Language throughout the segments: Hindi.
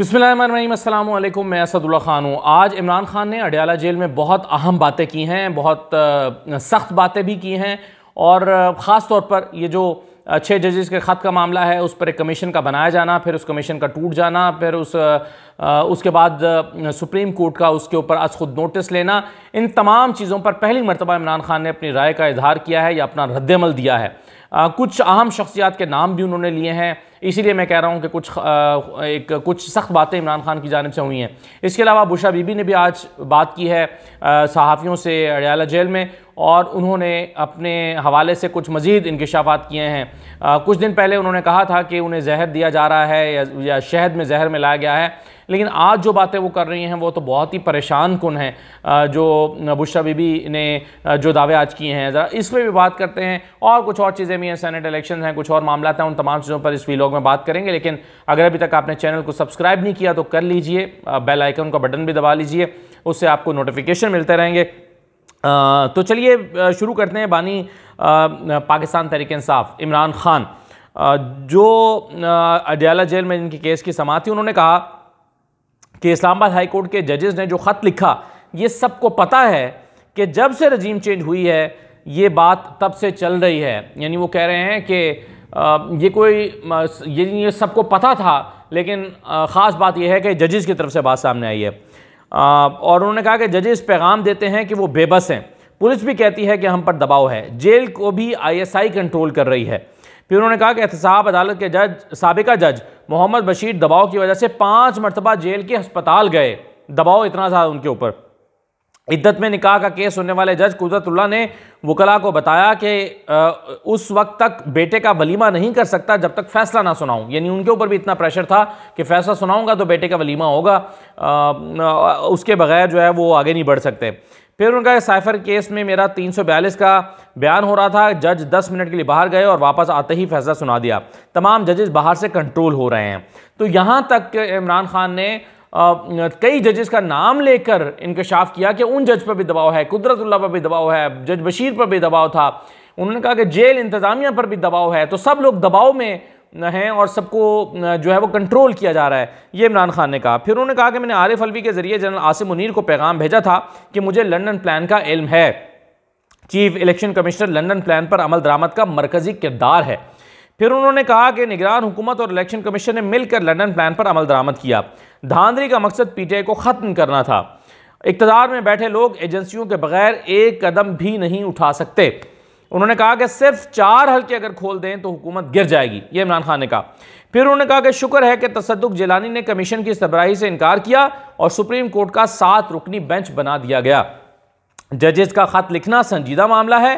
बिस्मिल्लाम अल्लाम मैं असदुल्ला ख़ान हूँ आज इमरान ख़ान ने अडयाला जेल में बहुत अहम बातें की हैं बहुत सख्त बातें भी की हैं और ख़ास तौर पर ये जो छः जजेस के ख़त का मामला है उस पर एक कमीशन का बनाया जाना फिर उस कमीशन का टूट जाना फिर उस आ, उसके बाद सुप्रीम कोर्ट का उसके ऊपर आज खुद नोटिस लेना इन तमाम चीज़ों पर पहली मरतबा इमरान खान ने अपनी राय का इजहार किया है या अपना रद्दमल दिया है आ, कुछ अहम शख्सियात के नाम भी उन्होंने लिए हैं इसीलिए मैं कह रहा हूँ कि कुछ आ, एक कुछ सख्त बातें इमरान खान की जानब से हुई हैं इसके अलावा बुशा बीबी ने भी आज बात की है सहाफ़ियों से अड़ियाला जेल में और उन्होंने अपने हवाले से कुछ मज़ीद इनकशाफात किए हैं आ, कुछ दिन पहले उन्होंने कहा था कि उन्हें जहर दिया जा रहा है या, या शहद में जहर मिलाया गया है लेकिन आज जो बातें वो कर रही हैं वो तो बहुत ही परेशान कन हैं जो बुशा बीबी ने जो दावे आज किए हैं ज़रा इस पर भी बात करते हैं और कुछ और चीज़ें भी हैं सैनट इलेक्शन हैं कुछ और मामला हैं उन तमाम चीज़ों पर इस वीलॉग में बात करेंगे लेकिन अगर अभी तक आपने चैनल को सब्सक्राइब नहीं किया तो कर लीजिए बेल आइकन का बटन भी दबा लीजिए उससे आपको नोटिफिकेशन मिलते रहेंगे तो चलिए शुरू करते हैं बानी पाकिस्तान तहरीक इंसाफ इमरान खान जो अडियाला जेल में इनके केस की समात थी उन्होंने कहा कि इस्लामाबाद हाई कोर्ट के जजेस ने जो ख़त लिखा ये सबको पता है कि जब से रजीम चेंज हुई है ये बात तब से चल रही है यानी वो कह रहे हैं कि ये कोई ये, ये सबको पता था लेकिन ख़ास बात यह है कि जजेस की तरफ से बात सामने आई है और उन्होंने कहा कि जजेस पैगाम देते हैं कि वो बेबस हैं पुलिस भी कहती है कि हम पर दबाव है जेल को भी आईएसआई कंट्रोल कर रही है फिर उन्होंने कहा कि एहतसाब अदालत के जज सबका जज मोहम्मद बशीर दबाव की वजह से पाँच मरतबा जेल के अस्पताल गए दबाव इतना ज़्यादा उनके ऊपर इद्दत में निकाह का केस होने वाले जज कुदरतुल्ला ने वकला को बताया कि उस वक्त तक बेटे का वलीमा नहीं कर सकता जब तक फैसला ना सुनाऊं यानी उनके ऊपर भी इतना प्रेशर था कि फैसला सुनाऊंगा तो बेटे का वलीमा होगा आ, उसके बगैर जो है वो आगे नहीं बढ़ सकते फिर उनका साइफर केस में मेरा 342 का बयान हो रहा था जज 10 मिनट के लिए बाहर गए और वापस आते ही फैसला सुना दिया तमाम जजेस बाहर से कंट्रोल हो रहे हैं तो यहाँ तक इमरान खान ने कई जजेस का नाम लेकर इंकशाफ किया कि उन जज पर भी दबाव है कुदरतुल्ला पर भी दबाव है जज बशीर पर भी दबाव था उन्होंने कहा कि जेल इंतज़ामिया पर भी दबाव है तो सब लोग दबाव में हैं और सबको जो है वो कंट्रोल किया जा रहा है ये इमरान खान ने कहा फिर उन्होंने कहा कि मैंने आरिफ अलवी के ज़रिए जनरल आसिम मुनीर को पैगाम भेजा था कि मुझे लंदन प्लान का इल्म है chief election commissioner London plan पर अमल दरामद का मरकज़ी किरदार है फिर उन्होंने कहा कि निगरान हुकूमत और इलेक्शन कमीशन ने मिलकर लंदन प्लान पर अमल दरामद किया धांधली का मकसद पीटीआई को ख़त्म करना था इकतदार में बैठे लोग एजेंसियों के बगैर एक कदम भी नहीं उठा सकते उन्होंने कहा कि सिर्फ चार हल्के अगर खोल दें तो हुकूमत गिर जाएगी ये इमरान खान ने कहा फिर उन्होंने कहा कि शुक्र है कि तसदुक जिलानी ने कमीशन की सरबराही से इनकार किया और सुप्रीम कोर्ट का सात रुकनी बेंच बना दिया गया जजेस का ख़त लिखना संजीदा मामला है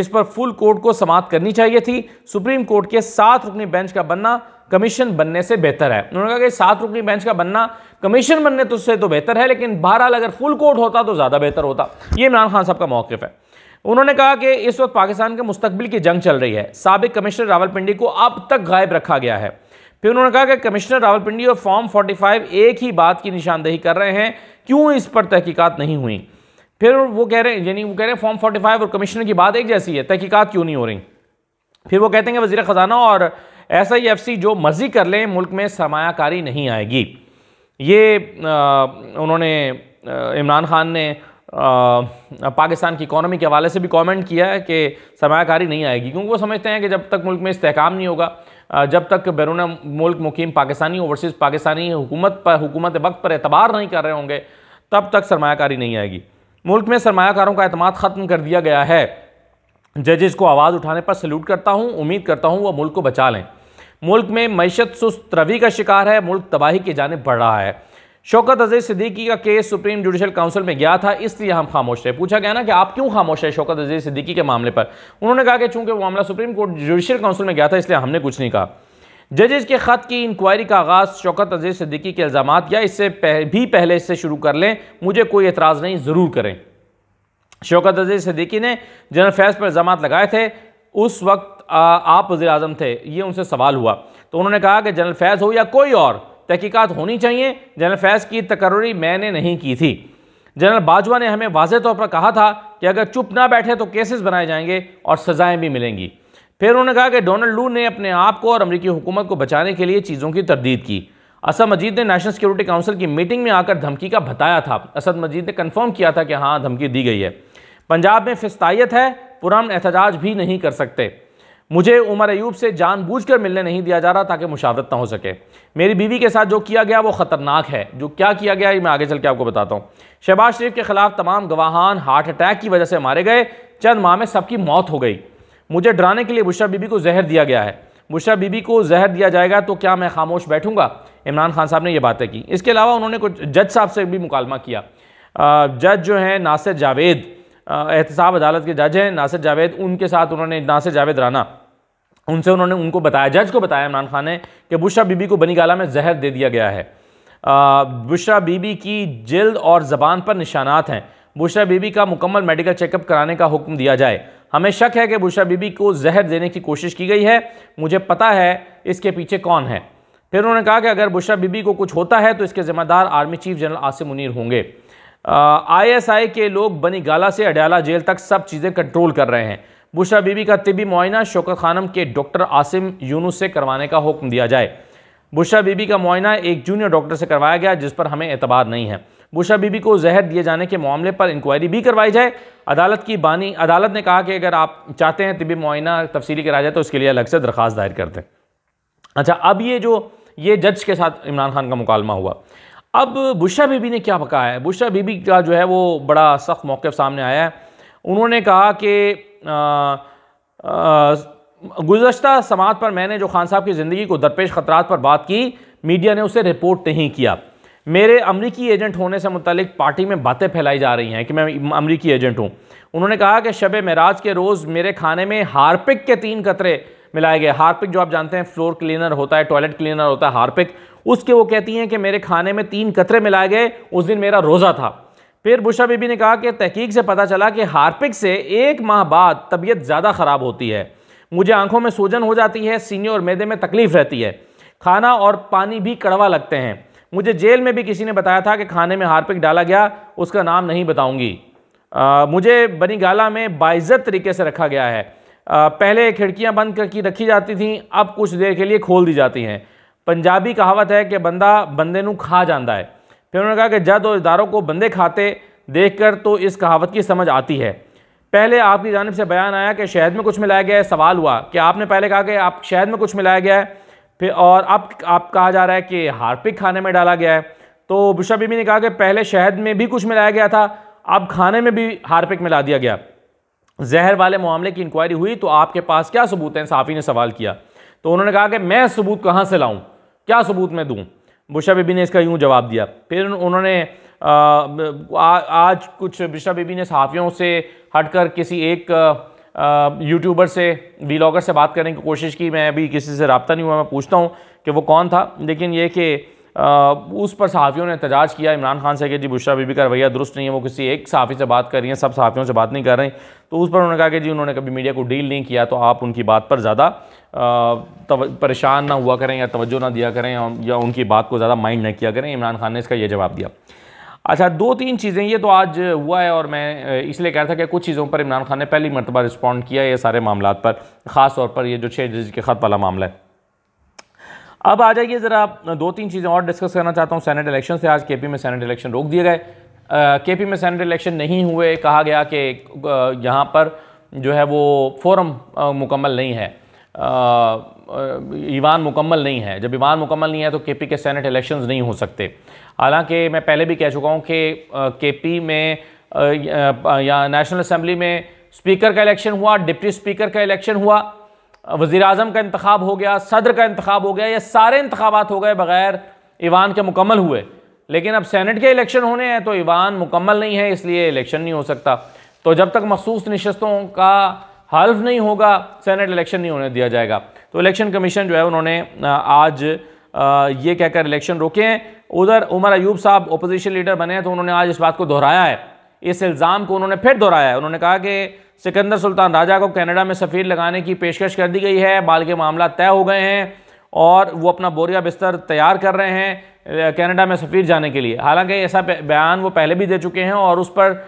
इस पर फुल कोर्ट को समाप्त करनी चाहिए थी सुप्रीम कोर्ट के सात रुकनी बेंच का बनना कमीशन बनने से बेहतर है उन्होंने कहा कि सात रुकनी बेंच का बनना कमीशन बनने तो से तो बेहतर है लेकिन बहरहाल अगर फुल कोर्ट होता तो ज़्यादा बेहतर होता ये इमरान खान साहब का मौक़ है उन्होंने कहा कि इस वक्त पाकिस्तान के मुस्तबिल की जंग चल रही है सबक कमिश्नर रावलपिंडी को अब तक गायब रखा गया है फिर उन्होंने कहा कि कमिश्नर रावलपिंडी और फॉर्म 45 एक ही बात की निशानदेही कर रहे हैं क्यों इस पर तहकीकात नहीं हुई फिर वो कह रहे हैं यानी वो कह रहे हैं फॉर्म फोर्टी फाइव और कमिश्नर की बात एक जैसी है तहकीक़त क्यों नहीं हो रही फिर वो कहते हैं वजी वजीर ख़जाना और एस आई एफ सी जो मर्ज़ी कर लें मुल्क में सरमाकारी नहीं आएगी ये आ, उन्होंने इमरान ख़ान ने आ, पाकिस्तान की इकानमी के हवाले से भी कमेंट किया है कि सरमाकारी नहीं आएगी क्योंकि वो समझते हैं कि जब तक मुल्क में इस्तेकाम नहीं होगा जब तक बैरून मुल्क मुकीम पाकिस्तानी ओवरसीज़ पाकिस्तानी हुकूमत पर हुकूमत वक्त पर एतबार नहीं कर रहे होंगे तब तक सरमाकारी नहीं आएगी मुल्क में सरमाकारों का अतमाद ख़त्म कर दिया गया है जजेस को आवाज़ उठाने पर सल्यूट करता हूँ उम्मीद करता हूँ वह मुल्क को बचा लें मुल्क में मीशत सुस्त रवि का शिकार है मुल्क तबाही की जानब बढ़ रहा है शौकत अजीज़ सिद्दीकी का केस सुप्रीम जुडिशल काउंसिल में गया था इसलिए हम खामोश रहे पूछा गया ना कि आप क्यों खामोश है शौकत अजीज़ सिद्दीकी के मामले पर उन्होंने कहा कि चूंकि वो मामला सुप्रीम कोर्ट जुडिशल काउंसिल में गया था इसलिए हमने कुछ नहीं कहा जजेज के ख़त की इंक्वायरी का आगाज़ शौकत अजीज़ सिद्दीकी के इल्ज़ाम या इससे पह, भी पहले इससे शुरू कर लें मुझे कोई एतराज़ नहीं ज़रूर करें शौकत अजीज़ सिद्दीकी ने जनरल फैज़ पर इल्ज़ाम लगाए थे उस वक्त आ, आप वजी अजम थे ये उनसे सवाल हुआ तो उन्होंने कहा कि जनरल फैज़ हो या कोई और तहकीकत होनी चाहिए जनरल फैज़ की तकर्री मैंने नहीं की थी जनरल बाजवा ने हमें वाज तौर पर कहा था कि अगर चुप ना बैठे तो केसेस बनाए जाएंगे और सज़ाएँ भी मिलेंगी फिर उन्होंने कहा कि डोनाल्ड लू ने अपने आप को और अमरीकी हुकूमत को बचाने के लिए चीज़ों की तरदीद की असद मजीद ने नेशनल सिक्योरिटी काउंसिल की मीटिंग में आकर धमकी का बताया था असद मजीद ने कन्फर्म किया था कि हाँ धमकी दी गई है पंजाब में फिस्तायत है पुरान एहतजाज भी नहीं कर सकते मुझे उमर एयूब से जानबूझकर मिलने नहीं दिया जा रहा ताकि मुशावरत ना हो सके मेरी बीवी के साथ जो किया गया वो ख़तरनाक है जो क्या किया गया ये मैं आगे चल के आपको बताता हूँ शहबाज शरीफ के खिलाफ तमाम गवाहान हार्ट अटैक की वजह से मारे गए चंद माह में सबकी मौत हो गई मुझे डराने के लिए बुशरा बीबी को जहर दिया गया है बुशरा बीबी को जहर दिया जाएगा तो क्या मैं खामोश बैठूंगा इमरान खान साहब ने ये बातें की इसके अलावा उन्होंने कुछ जज साहब से भी मुकालमा किया जज जो हैं नासिर जावेद एहतसाब अदालत के जज हैं नासिर जावेद उनके साथ उन्होंने नासिर जावेद राना उनसे उन्होंने उनको बताया जज को बताया इमरान खान ने कि बुशरा बीबी को बनी गाला में जहर दे दिया गया है बुशरा बीबी की जल्द और ज़बान पर निशानात हैं बुशरा बीबी का मुकम्मल मेडिकल चेकअप कराने का हुक्म दिया जाए हमें शक है कि बुशरा बीबी को जहर देने की कोशिश की गई है मुझे पता है इसके पीछे कौन है फिर उन्होंने कहा कि अगर बुशरा बीबी को कुछ होता है तो इसके ज़िम्मेदार army chief general Asim Munir होंगे आईएसआई के लोग बनी गाला से अडयाला जेल तक सब चीज़ें कंट्रोल कर रहे हैं बुशरा बीबी का तिबी मुआयना शोकत खानम के डॉक्टर आसिम यूनुस से करवाने का हुक्म दिया जाए बुशरा बीबी का मुआयना एक जूनियर डॉक्टर से करवाया गया जिस पर हमें एतबार नहीं है बुशा बीबी को जहर दिए जाने के मामले पर इंक्वायरी भी करवाई जाए अदालत की बानी अदालत ने कहा कि अगर आप चाहते हैं तबी मुआना तफसीली कराया जाए तो उसके लिए अलग से दरख्वास्त दायर कर दें अच्छा अब ये जो ये जज के साथ इमरान खान का मुकालमा हुआ अब बुशा बीबी ने क्या पकाया है बुशा बीबी का जो है वो बड़ा सख्त मौक़ सामने आया है उन्होंने कहा कि गुजशत समात पर मैंने जो खान साहब की ज़िंदगी को दरपेश ख़तरा पर बात की मीडिया ने उसे रिपोर्ट नहीं किया मेरे अमरीकी एजेंट होने से मुतलिक पार्टी में बातें फैलाई जा रही हैं कि मैं अमरीकी एजेंट हूँ उन्होंने कहा कि शब महराज के रोज़ मेरे खाने में हारपिक के तीन कतरे मिलाए गए हारपिक जो आप जानते हैं फ्लोर क्लीनर होता है टॉयलेट क्लीनर होता है हारपिक उसके वो कहती हैं कि मेरे खाने में तीन कतरे मिलाए गए उस दिन मेरा रोज़ा था फिर बुशा बीबी ने कहा कि तहकीक से पता चला कि हारपिक से एक माह बाद तबीयत ज़्यादा ख़राब होती है मुझे आंखों में सूजन हो जाती है सीने और मैदे में तकलीफ़ रहती है खाना और पानी भी कड़वा लगते हैं मुझे जेल में भी किसी ने बताया था कि खाने में हारपिक डाला गया उसका नाम नहीं बताऊंगी मुझे बनी गाला में बाइज़त तरीके से रखा गया है आ, पहले खिड़कियां बंद करके रखी जाती थी अब कुछ देर के लिए खोल दी जाती हैं पंजाबी कहावत है कि बंदा बंदे नू खा जाता है फिर उन्होंने कहा कि जद और इदारों को बंदे खाते देख कर तो इस कहावत की समझ आती है पहले आपकी जानब से बयान आया कि शहद में कुछ मिलाया गया है सवाल हुआ कि आपने पहले कहा कि आप शहद में कुछ मिलाया गया है फिर और अब आप कहा जा रहा है कि हार्पिक खाने में डाला गया है तो बुशा बीबी ने कहा कि पहले शहद में भी कुछ मिलाया गया था अब खाने में भी हार्पिक मिला दिया गया जहर वाले मामले की इंक्वायरी हुई तो आपके पास क्या सबूत हैं साफ़ी ने सवाल किया तो उन्होंने कहा कि मैं सबूत कहाँ से लाऊँ क्या सबूत मैं दूँ बुशा बीबी ने इसका यूँ जवाब दिया फिर उन्होंने आ, आ, आज कुछ बुशा बीबी ने सहाफ़ियों से हटकर किसी एक यूट्यूबर से वीलॉगर से बात करने की कोशिश की मैं अभी किसी से रबता नहीं हुआ मैं पूछता हूँ कि वो कौन था लेकिन ये कि उस पर सहाफ़ियों ने एहतजाज किया इमरान खान से कि जी बुशरा बीबी का रवैया दुरुस्त नहीं है वो किसी एक सहाफ़ी से बात कर रही हैं सब सहाफ़ियों से बात नहीं कर रही तो उस पर उन्होंने कहा कि जी उन्होंने कभी मीडिया को डील नहीं किया तो आप उनकी बात पर ज़्यादा परेशान ना हुआ करें या तोज्जो ना दिया करें या उनकी बात को ज़्यादा माइंड ना किया करें इमरान खान ने इसका यह जवाब दिया अच्छा दो तीन चीज़ें ये तो आज हुआ है और मैं इसलिए कह रहा था कि कुछ चीज़ों पर इमरान खान ने पहली मरतबा रिस्पॉन्ड किया ये सारे मामला पर ख़ास तौर पर यह जो छः जज के ख़त वाला मामला है अब आ जाइए ज़रा दो तीन चीज़ें और डिस्कस करना चाहता हूँ सैनेट इलेक्शन से आज के पी में सैनेट इलेक्शन रोक दिए गए के पी में सैनेट इलेक्शन नहीं हुए कहा गया कि यहाँ पर जो है वो फोरम मुकम्मल नहीं है ईवान मुकम्मल नहीं है जब ईवान मुकम्मल नहीं है तो केपी के सेनेट इलेक्शंस नहीं हो सकते हालांकि मैं पहले भी कह चुका हूँ कि केपी में या नेशनल असम्बली में स्पीकर का इलेक्शन हुआ डिप्टी स्पीकर का इलेक्शन हुआ वज़ी अजम का इंतखब हो गया सदर का इंतखब हो गया ये सारे इंतबात हो गए बग़ैर ईवान के मुकम्मल हुए लेकिन अब सैनट के इलेक्शन होने हैं तो ईवान मुकम्मल नहीं है इसलिए इलेक्शन नहीं हो सकता तो जब तक मखसूस नशस्तों का हल्फ नहीं होगा सैनट इलेक्शन नहीं होने दिया जाएगा तो इलेक्शन कमीशन जो है उन्होंने आज ये कहकर इलेक्शन रोके हैं उधर उमर अयूब साहब ओपोजिशन लीडर बने हैं तो उन्होंने आज इस बात को दोहराया है इस इल्ज़ाम को उन्होंने फिर दोहराया है उन्होंने कहा कि सिकंदर सुल्तान राजा को कनाडा में सफ़ीर लगाने की पेशकश कर दी गई है बाल के मामला तय हो गए हैं और वो अपना बोरिया बिस्तर तैयार कर रहे हैं कनाडा में सफ़ीर जाने के लिए हालांकि ऐसा बयान वो पहले भी दे चुके हैं और उस पर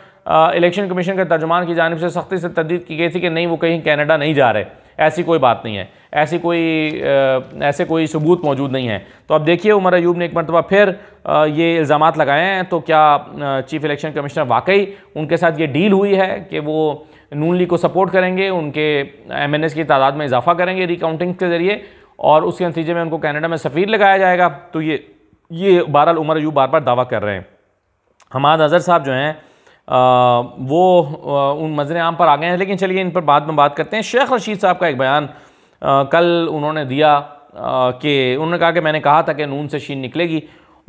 इलेक्शन कमीशन के तर्जुमान की जानब से सख्ती से तदीद की गई थी कि नहीं वो कहीं कनाडा नहीं जा रहे ऐसी कोई बात नहीं है ऐसी कोई ऐसे कोई सबूत मौजूद नहीं है तो अब देखिए उमर अयूब ने एक मरतबा फिर ये इल्ज़ाम लगाए हैं तो क्या चीफ़ इलेक्शन कमिश्नर वाकई उनके साथ ये डील हुई है कि वो नून लीग को सपोर्ट करेंगे उनके एम की तादाद में इजाफा करेंगे रिकाउंटिंग के ज़रिए और उसके नतीजे में उनको कैनेडा में सफ़ीर लगाया जाएगा तो ये ये बहरहाल उमर अयूब बार बार दावा कर रहे हैं हमाद अजहर साहब जो हैं आ, वो आ, उन मजर आम पर आ गए हैं लेकिन चलिए इन पर बाद में बात करते हैं शेख रशीद साहब का एक बयान आ, कल उन्होंने दिया कि उन्होंने कहा कि मैंने कहा था कि नून से शीन निकलेगी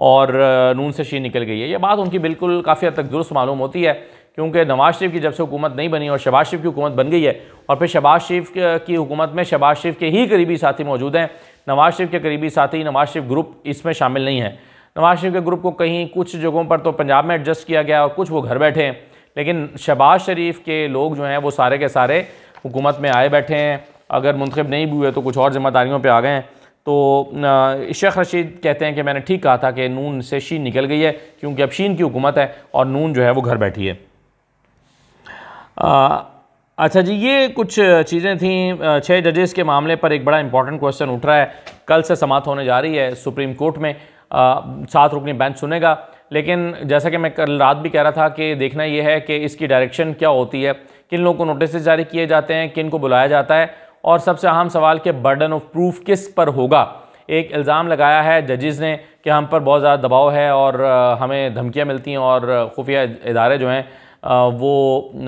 और नून से शीन निकल गई है ये बात उनकी बिल्कुल काफ़ी हद तक दुरुस्त मालूम होती है क्योंकि नवाज शरीफ की जब से हुकूमत नहीं बनी और शबाज शरीफ की हुकूमत बन गई है और फिर शबाज शरीफ की हुकूमत में शबाज शरीफ के ही करीबी साथी मौजूद हैं नवाज शरीफ के करीबी साथी नवाज शरीफ ग्रुप इसमें शामिल नहीं है नवाज शरीफ के ग्रुप को कहीं कुछ जगहों पर तो पंजाब में एडजस्ट किया गया और कुछ वो घर बैठे हैं लेकिन शहबाज शरीफ के लोग जो हैं वो सारे के सारे हुकूमत में आए बैठे हैं अगर मुंतब नहीं भी हुए तो कुछ और जिम्मेदारियों पर आ गए हैं तो शेख रशीद कहते हैं कि मैंने ठीक कहा था कि नून से शीन निकल गई है क्योंकि अब शीन की हुकूमत है और नून जो है वो घर बैठी है आ, अच्छा जी ये कुछ चीज़ें थी छः जजेस के मामले पर एक बड़ा इंपॉर्टेंट क्वेश्चन उठ रहा है कल से समाप्त होने जा रही है सुप्रीम कोर्ट में सात रुकनी बेंच सुनेगा लेकिन जैसा कि मैं कल रात भी कह रहा था कि देखना यह है कि इसकी डायरेक्शन क्या होती है किन लोगों को नोटिस जारी किए जाते हैं किन को बुलाया जाता है और सबसे अहम सवाल कि बर्डन ऑफ प्रूफ किस पर होगा एक इल्ज़ाम लगाया है जजेज़ ने कि हम पर बहुत ज़्यादा दबाव है और हमें धमकियाँ मिलती हैं और खुफिया इदारे जो हैं वो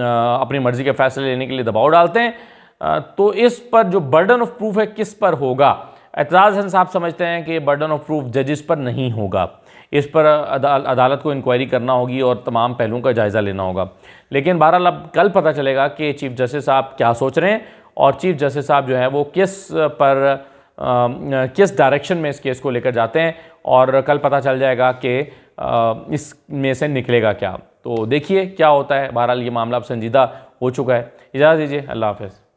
अपनी मर्ज़ी के फैसले लेने के लिए दबाव डालते हैं तो इस पर जो बर्डन ऑफ प्रूफ है किस पर होगा एतराज़ हंस साहब समझते हैं कि बर्डन ऑफ प्रूफ जजिस पर नहीं होगा इस पर अदाल, अदालत को इंक्वायरी करना होगी और तमाम पहलुओं का जायज़ा लेना होगा लेकिन बहरहाल अब कल पता चलेगा कि चीफ जस्टिस साहब क्या सोच रहे हैं और चीफ जस्टिस साहब जो है वो किस पर आ, किस डायरेक्शन में इस केस को लेकर जाते हैं और कल पता चल जाएगा कि इस में से निकलेगा क्या तो देखिए क्या होता है बहरहाल ये मामला अब संजीदा हो चुका है इजाज़त दीजिए अल्लाह हाफिज़